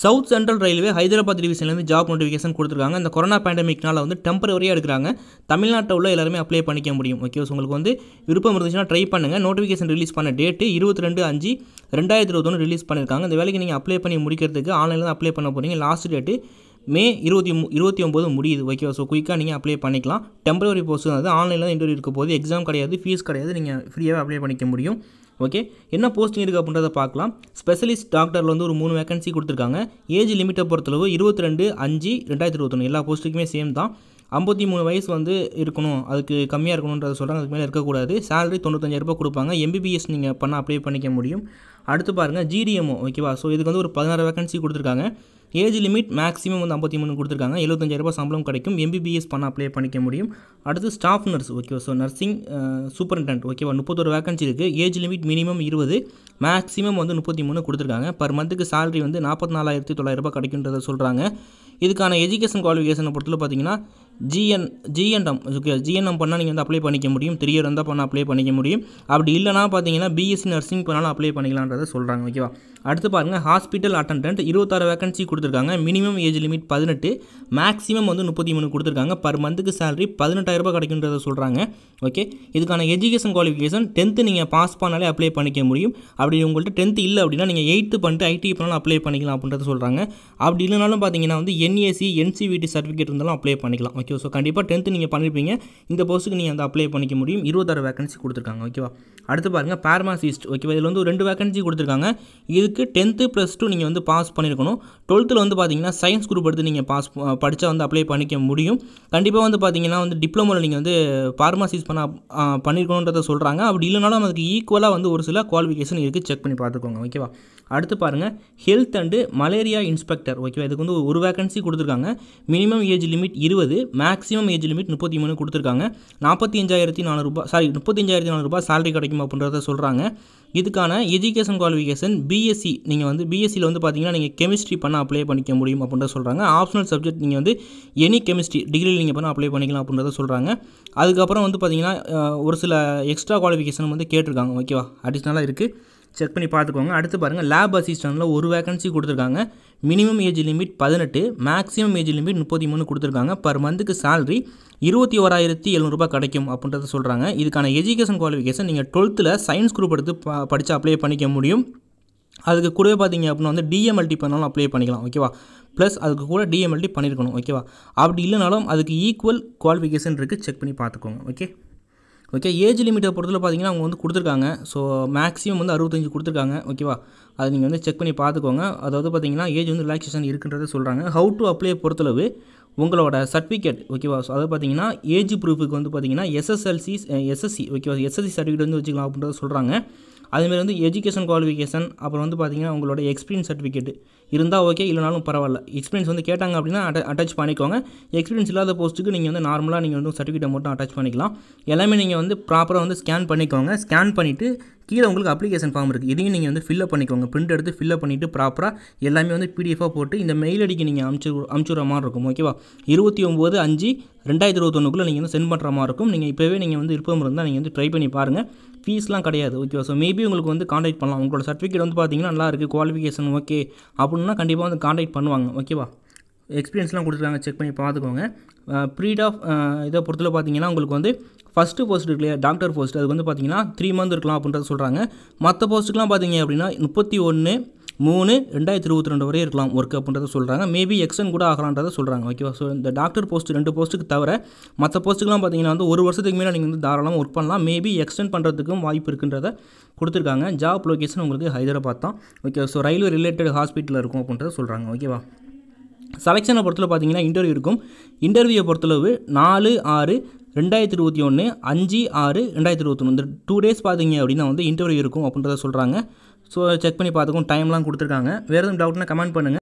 south central railway Hyderabad டிவிஷன்லேருந்து job notification கொடுத்துருக்காங்க இந்த கொரோனா பேண்டமிக்னால் வந்து டெம்பரவரியாக எடுக்கிறாங்க தமிழ்நாட்டில் உள்ள எல்லாருமே அப்ளை பண்ணிக்க முடியும் ஓகே உங்களுக்கு வந்து விருப்பம் இருந்துச்சுன்னா ட்ரை பண்ணுங்கள் நோட்டிஃபிகேஷன் ரிலீஸ் பண்ண டேட்டு இருபத்தி ரெண்டு அஞ்சு ரெண்டாயிரத்தி இருபத்தொன்று ரிலீஸ் பண்ணியிருக்காங்க இந்த வேலைக்கு நீங்கள் அப்ளை பண்ணி முடிக்கிறதுக்கு ஆன்லைனில் தான் அப்ளை பண்ண போகிறீங்க லாஸ்ட் டேட்டு மே இருபத்தி இருபத்தி ஒம்பது முடியுது ஓகேவா ஸோ குயிக்காக நீங்கள் அப்ளை பண்ணிக்கலாம் டெம்பரவரி போஸ்ட் வந்து ஆன்லைனில் தான் இன்டர்வியூ இருக்க போது எக்ஸாம் கிடையாது ஃபீஸ் கிடையாது நீங்கள் ஃப்ரீயாக அப்ளை பண்ணிக்க முடியும் ஓகே என்ன போஸ்டிங் இருக்குது அப்படின்றத பார்க்கலாம் ஸ்பெஷலிஸ்ட் டாக்டரில் வந்து ஒரு மூணு வேகன்சி கொடுத்துருக்காங்க ஏஜ் லிமிட்டை பொறுத்தளவு இருபத்தி ரெண்டு அஞ்சு ரெண்டாயிரத்தி இருபத்தொன்று எல்லா போஸ்ட்டுக்குமே சேம் தான் ஐம்பத்தி மூணு வயசு வந்து இருக்கணும் அதுக்கு கம்மியாக இருக்கணுன்றதை சொல்கிறாங்க அதுக்கு மேலே இருக்கக்கூடாது சேலரி தொண்ணூத்தஞ்சாயிரரூபா கொடுப்பாங்க எம்பிபிஎஸ் நீங்கள் பண்ண அப்ளை பண்ணிக்க முடியும் அடுத்து பாருங்கள் ஜிடிஎம்ஓ ஓகேவா ஸோ இதுக்கு வந்து ஒரு பதினாறு வேகன்சி கொடுத்துருக்காங்க ஏஜ் லிமிட் மேக்ஸிமம் வந்து ஐம்பத்தி மூணு கொடுத்துருக்காங்க எழுபத்தஞ்சாயிரரூபா சம்பளம் கிடைக்கும் எம்பிபிஎஸ் பண்ண அப்ளை பண்ணிக்க முடியும் அடுத்து ஸ்டாஃப் நர்ஸ் ஓகேவா ஸோ நர்சிங் சூப்பரிண்டென்ட் ஓகேவா முப்பத்தொரு வேகன்சி இருக்குது ஏஜ் லிமிட் மினிமம் இருபது மேக்ஸிமம் வந்து முப்பத்தி மூணு கொடுத்துருக்காங்க பர் மந்த்துக்கு சேலரி வந்து நாற்பத்தி நாலாயிரத்தி தொள்ளாயிரரூபா கிடைக்குன்றத சொல்கிறாங்க இதுக்கான எஜுகேஷன் குவாலிஃபிகேஷனை பொறுத்தவரை பார்த்தீங்கன்னா ஜிஎன் ஜிஎன்எம் ஓகே ஜிஎன்எம் பண்ணால் நீங்கள் வந்து அப்ளை பண்ணிக்க முடியும் த்ரீ இயர் இருந்தால் பண்ணால் அப்ளை பண்ணிக்க முடியும் அப்படி இல்லைனா பார்த்தீங்கன்னா பிஎஸ்சி நர்சிங் பண்ணாலும் அப்ளை பண்ணிக்கலான்றதை சொல்கிறாங்க ஓகேவா அடுத்து பாருங்கள் ஹாஸ்பிட்டல் அட்டண்டன்ட் இருபத்தாறு வேகன்சி கொடுத்துருக்காங்க மினிமம் ஏஜ் லிமிட் பதினெட்டு மேக்ஸிமம் வந்து முப்பத்தி மூணு கொடுத்துருக்காங்க பர் மந்த்துக்கு சேலரி பதினெட்டாயிரரூபா கிடைக்குன்றத சொல்கிறாங்க ஓகே இதுக்கான எஜுகேஷன் குவாலிஃபிகேஷன் டென்த்து நீங்கள் பாஸ் பண்ணாலே அப்ளை பண்ணிக்க முடியும் அப்படி உங்கள்கிட்ட டென்த்து இல்லை அப்படின்னா நீங்கள் எயித்து பண்ணிட்டு ஐடி e பண்ணாலும் அப்ளை பண்ணிக்கலாம் அப்படின்றத சொல்கிறாங்க அப்படி இல்லைனாலும் பார்த்தீங்கன்னா வந்து என்ஏசி என்சிவிடி சர்டிஃபிகேட் இருந்தாலும் அப்ளை பண்ணிக்கலாம் ஓகே ஓகே ஸோ கண்டிப்பாக டென்த்து நீங்கள் பண்ணியிருப்பீங்க இந்த போஸ்ட்டுக்கு நீங்கள் வந்து அப்ளை பண்ணிக்க முடியும் இருபத்தாறு வேகன்சி கொடுத்துருக்காங்க ஓகேவா அடுத்து பாருங்கள் பேரமாசிஸ்ட் ஓகேவா இதில் வந்து ரெண்டு வேகன்சி கொடுத்துருக்காங்க இதுக்கு டென்த்து ப்ளஸ் டூ நீங்கள் வந்து பாஸ் பண்ணியிருக்கணும் டுவெல்த்தில் வந்து பார்த்தீங்கன்னா சயின்ஸ் குரூப் எடுத்து நீங்கள் பாஸ் படித்தா வந்து அப்ளை பண்ணிக்க முடியும் கண்டிப்பாக வந்து பார்த்தீங்கன்னா வந்து டிப்ளமோவில் நீங்கள் வந்து ஃபார்மாசிஸ் பண்ண பண்ணியிருக்கணுன்றதை சொல்கிறாங்க அப்படி இல்லைனாலும் அதுக்கு ஈக்குவலாக வந்து ஒரு சில குவாலிஃபிகேஷன் இருக்குது செக் பண்ணி பார்த்துக்கோங்க ஓகேவா அடுத்து பாருங்கள் ஹெல்த் அண்டு மலேரியா இன்ஸ்பெக்டர் ஓகேவா இதுக்கு வந்து ஒரு வேகன்சி கொடுத்துருக்காங்க மினிமம் ஏஜ் லிமிட் இருபது மேக்ஸிமம் ஏஜ் லிமிட் முப்பத்தி மூணு கொடுத்துருக்காங்க நாற்பத்தி அஞ்சாயிரத்தி நானூறுபா சாரி முப்பத்தஞ்சாயிரத்தி நானூறுபா ரூபாய் சேலரி கிடைக்கும் அப்படின்றத சொல்கிறாங்க இதுக்கான எஜுகேஷன் குவாலிஃபிகேஷன் பிஎஸ்சி நீங்கள் வந்து பிஎஸ்சியில் வந்து பார்த்தீங்கன்னா நீங்கள் கெமிஸ்ட்ரி பண்ண அப்ளை பண்ணிக்க முடியும் அப்படின்றத சொல்கிறாங்க ஆப்ஷனல் சப்ஜெக்ட் நீங்கள் வந்து எனி கெமிஸ்ட்ரி டிகிரியில் நீங்கள் பண்ண அப்ளை பண்ணிக்கலாம் அப்படின்றத சொல்கிறாங்க அதுக்கப்புறம் வந்து பார்த்தீங்கன்னா ஒரு சில எக்ஸ்ட்ரா குவாலிஃபிகேஷன் வந்து கேட்டிருக்காங்க ஓகேவா அடிஷ்னலாக இருக்குது செக் பண்ணி பார்த்துக்கோங்க அடுத்து பாருங்கள் லேப் அசிஸ்டண்ட்டில் ஒரு வேகன்சி கொடுத்துருக்காங்க மினிமம் ஏஜ் லிமிட் பதினெட்டு மேக்ஸிமம் ஏஜ் லிமிட் முப்பத்தி மூணு கொடுத்துருக்காங்க பர் மந்த்துக்கு சேலரி இருபத்தி ஓராயிரத்தி எழுநூறுபா கிடைக்கும் அப்படின்றத சொல்கிறாங்க இதுக்கான எஜுகேஷன் குவாலிஃபிகேஷன் நீங்கள் டுவெல்த்தில் சயின்ஸ் குரூப் எடுத்து படித்து அப்ளை பண்ணிக்க முடியும் அதுக்கு கூடவே பார்த்தீங்க அப்படின்னா வந்து டிஎம்எல்டி பண்ணாலும் அப்ளை பண்ணிக்கலாம் ஓகேவா ப்ளஸ் அதுக்கு கூட டிஎம்எல்டி பண்ணியிருக்கணும் ஓகேவா அப்படி இல்லைனாலும் அதுக்கு ஈக்குவல் குவாலிஃபிகேஷன் இருக்குது செக் பண்ணி பார்த்துக்கோங்க ஓகே ஓகே ஏஜ் லிமிட்டை பொறுத்தல பார்த்தீங்கன்னா அவங்க வந்து கொடுத்துருக்காங்க ஸோ மேக்ஸிமம் வந்து அறுபத்தஞ்சு கொடுத்துருக்காங்க ஓகேவா அதை நீங்கள் வந்து செக் பண்ணி பார்த்துக்கோங்க அதாவது பார்த்தீங்கன்னா ஏஜ் வந்து ரிலாக்ஸேஷன் இருக்குன்றதை சொல்கிறாங்க ஹவு டு அப்ளை பொறுத்தளவு உங்களோட சர்டிஃபிகேட் ஓகேவா ஸோ அதை பார்த்தீங்கன்னா ஏஜ் ப்ரூஃபுக்கு வந்து பார்த்தீங்கன்னா எஸ்எஸ்எல்சி எஸ்எஸ்சி ஓகேவா எஸ்எஸ்சி சர்டிஃபிகேட் வந்து வச்சுக்கலாம் அப்படின்றத சொல்கிறாங்க அதுமாரி வந்து எஜுகேஷன் குவாலிஃபிகேஷன் அப்புறம் வந்து பார்த்தீங்கன்னா உங்களோட எக்ஸ்பீரியன்ஸ் சர்டிஃபிகேட் இருந்தால் ஓகே இல்லைனாலும் பரவாயில்ல எக்ஸ்பீரியன்ஸ் வந்து கேட்டாங்க அப்படின்னா அட்ட அட்டாச் பண்ணிக்கோங்க எக்ஸ்பீரியன்ஸ் இல்லாத போஸ்ட்டுக்கு நீங்கள் வந்து நார்மலாக நீங்கள் வந்து சர்டிஃபிகேட்டை மட்டும் அட்டாச் பண்ணிக்கலாம் எல்லாமே நீங்கள் வந்து ப்ராப்பராக வந்து ஸ்கேன் பண்ணிக்கோங்க ஸ்கேன் பண்ணிவிட்டு கீழே உங்களுக்கு அப்ளிகேஷன் ஃபார்ம் இருக்குது இதையும் நீங்கள் வந்து ஃபில்லப் பண்ணிக்கோங்க பிரிண்ட் எடுத்து ஃபில்லப் பண்ணிவிட்டு ப்ராப்பராக எல்லாமே வந்து பிடிஎஃபாக போட்டு இந்த மெயில் அடிக்கு நீங்கள் அமுச்சு அமுச்சுற மாதிரி இருக்கும் ஓகேவா இருபத்தி ஒம்பது அஞ்சு ரெண்டாயிரத்தி இருபத்தொன்னுக்குள்ளே நீங்கள் வந்து சென்ட் பண்ணுற மாதிரி இருக்கும் நீங்கள் இப்போவே நீங்கள் வந்து விருப்பம் இருந்தால் நீங்கள் வந்து ட்ரை பண்ணி பாருங்கள் ஃபீஸ்லாம் கிடையாது ஓகேவா ஸோ மேபி உங்களுக்கு வந்து காண்டாக்ட் பண்ணலாம் உங்களோட சர்டிஃபிகேட் வந்து பார்த்தீங்கன்னா நல்லா இருக்குது குவாலிஃபிகேஷன் ஓகே அப்படின்னா கண்டிப்பாக வந்து காண்டாக்ட் பண்ணுவாங்க ஓகேவா எக்ஸ்பீரியன்ஸ்லாம் கொடுத்துருக்காங்க செக் பண்ணி பார்த்துக்கோங்க ப்ரீட் ஆஃப் இதை பொறுத்தல பார்த்தீங்கன்னா உங்களுக்கு வந்து ஃபஸ்ட்டு போஸ்ட் இருக்கு இல்லையா டாக்டர் போஸ்ட் அது வந்து பார்த்தீங்கன்னா த்ரீ மந்த் இருக்கலாம் அப்படின்றத சொல்கிறாங்க மற்ற போஸ்ட்டுக்கெலாம் பார்த்தீங்க அப்படின்னா முப்பத்தி ஒன்று மூணு ரெண்டாயிரத்தி இருபத்தி ரெண்டு வரையும் இருக்கலாம் ஒர்க் அப்படின்றத சொல்கிறாங்க மேபி எக்ஸன் கூட ஆகலான்றத சொல்கிறாங்க ஓகேவா ஸோ இந்த டாக்டர் போஸ்ட் ரெண்டு போஸ்ட்டுக்கு தவிர மற்ற போஸ்ட்டுக்கெலாம் பார்த்தீங்கன்னா வந்து ஒரு வருஷத்துக்கு மேலே நீங்கள் வந்து தாராளமாக ஒர்க் பண்ணலாம் மேபி எக்ஸ்டென்ட் பண்ணுறதுக்கும் வாய்ப்பு இருக்குன்றத கொடுத்துருக்காங்க ஜாப் லொக்கேஷன் உங்களுக்கு ஹைதராபாத் தான் ஓகே ஸோ ரயில்வே ரிலேட்டட் ஹாஸ்பிட்டலில் இருக்கும் அப்படின்றத சொல்கிறாங்க ஓகேவா செலெக்ஷனை பொறுத்தளவு பார்த்தீங்கன்னா இன்டர்வியூ இருக்கும் இன்டர்வியூவை பொறுத்தளவு நாலு ஆறு ரெண்டாயிரத்தி இருபத்தி ஒன்று அஞ்சு ஆறு ரெண்டாயிரத்தி இருபத்தி ஒன்று இந்த டூ டேஸ் பார்த்தீங்க அப்படின்னா வந்து இன்டர்வியூ இருக்கும் அப்படின்றத சொல்கிறாங்க ஸோ செக் பண்ணி பார்த்துக்கும் டைம்லாம் கொடுத்துருக்காங்க வேறு எதுவும் டவுட்னா கமெண்ட் பண்ணுங்கள்